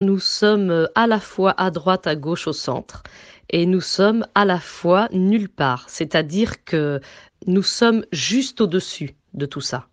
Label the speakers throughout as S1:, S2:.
S1: nous sommes euh, à la fois à droite, à gauche, au centre, et nous sommes à la fois nulle part, c'est-à-dire que nous sommes juste au-dessus de tout ça.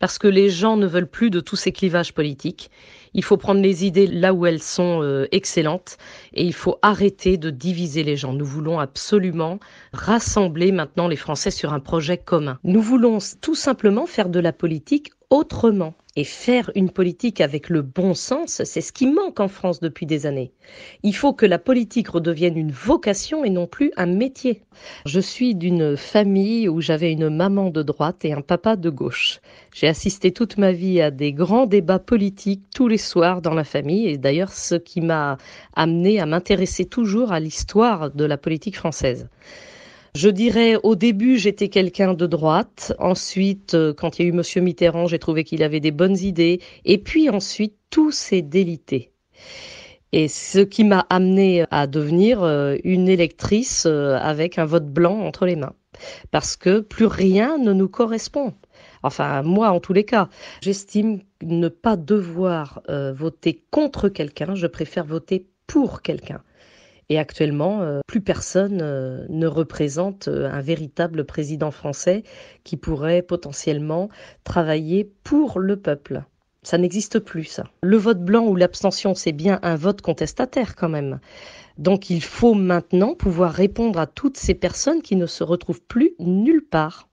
S1: Parce que les gens ne veulent plus de tous ces clivages politiques. Il faut prendre les idées là où elles sont euh, excellentes et il faut arrêter de diviser les gens. Nous voulons absolument rassembler maintenant les Français sur un projet commun. Nous voulons tout simplement faire de la politique autrement. Et faire une politique avec le bon sens, c'est ce qui manque en France depuis des années. Il faut que la politique redevienne une vocation et non plus un métier. Je suis d'une famille où j'avais une maman de droite et un papa de gauche. J'ai assisté toute ma vie à des grands débats politiques tous les soirs dans la famille et d'ailleurs ce qui m'a amené à m'intéresser toujours à l'histoire de la politique française. Je dirais, au début, j'étais quelqu'un de droite. Ensuite, euh, quand il y a eu Monsieur Mitterrand, j'ai trouvé qu'il avait des bonnes idées. Et puis ensuite, tout s'est délité. Et ce qui m'a amené à devenir euh, une électrice euh, avec un vote blanc entre les mains. Parce que plus rien ne nous correspond. Enfin, moi, en tous les cas, j'estime ne pas devoir voter contre quelqu'un. Je préfère voter pour quelqu'un. Et actuellement, euh, plus personne euh, ne représente euh, un véritable président français qui pourrait potentiellement travailler pour le peuple. Ça n'existe plus, ça. Le vote blanc ou l'abstention, c'est bien un vote contestataire quand même. Donc il faut maintenant pouvoir répondre à toutes ces personnes qui ne se retrouvent plus nulle part.